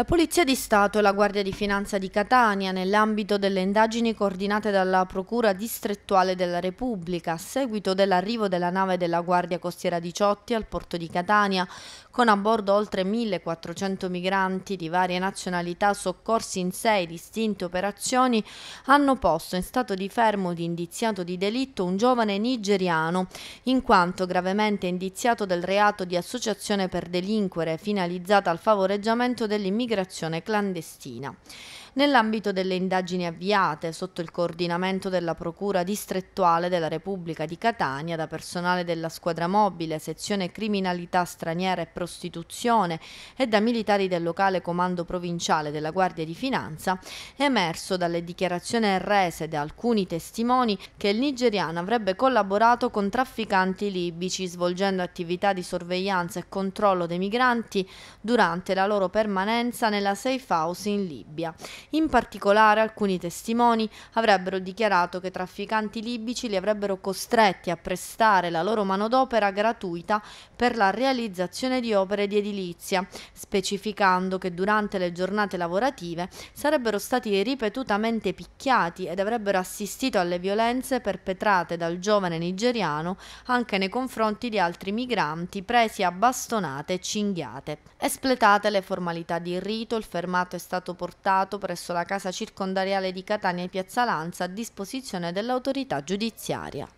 La Polizia di Stato e la Guardia di Finanza di Catania, nell'ambito delle indagini coordinate dalla Procura distrettuale della Repubblica a seguito dell'arrivo della nave della Guardia Costiera 18 al porto di Catania, con a bordo oltre 1400 migranti di varie nazionalità soccorsi in sei distinte operazioni, hanno posto in stato di fermo di indiziato di delitto un giovane nigeriano, in quanto gravemente indiziato del reato di associazione per delinquere finalizzata al favoreggiamento dell'immigrazione immigrazione clandestina nell'ambito delle indagini avviate sotto il coordinamento della Procura distrettuale della Repubblica di Catania da personale della squadra mobile, sezione criminalità straniera e prostituzione e da militari del locale comando provinciale della Guardia di Finanza, è emerso dalle dichiarazioni rese da alcuni testimoni che il nigeriano avrebbe collaborato con trafficanti libici svolgendo attività di sorveglianza e controllo dei migranti durante la loro permanenza nella safe house in Libia in particolare alcuni testimoni avrebbero dichiarato che trafficanti libici li avrebbero costretti a prestare la loro manodopera gratuita per la realizzazione di opere di edilizia, specificando che durante le giornate lavorative sarebbero stati ripetutamente picchiati ed avrebbero assistito alle violenze perpetrate dal giovane nigeriano anche nei confronti di altri migranti presi a bastonate e cinghiate. Espletate le formalità di rito, il fermato è stato portato per presso la casa circondariale di Catania e Piazza Lanza a disposizione dell'autorità giudiziaria.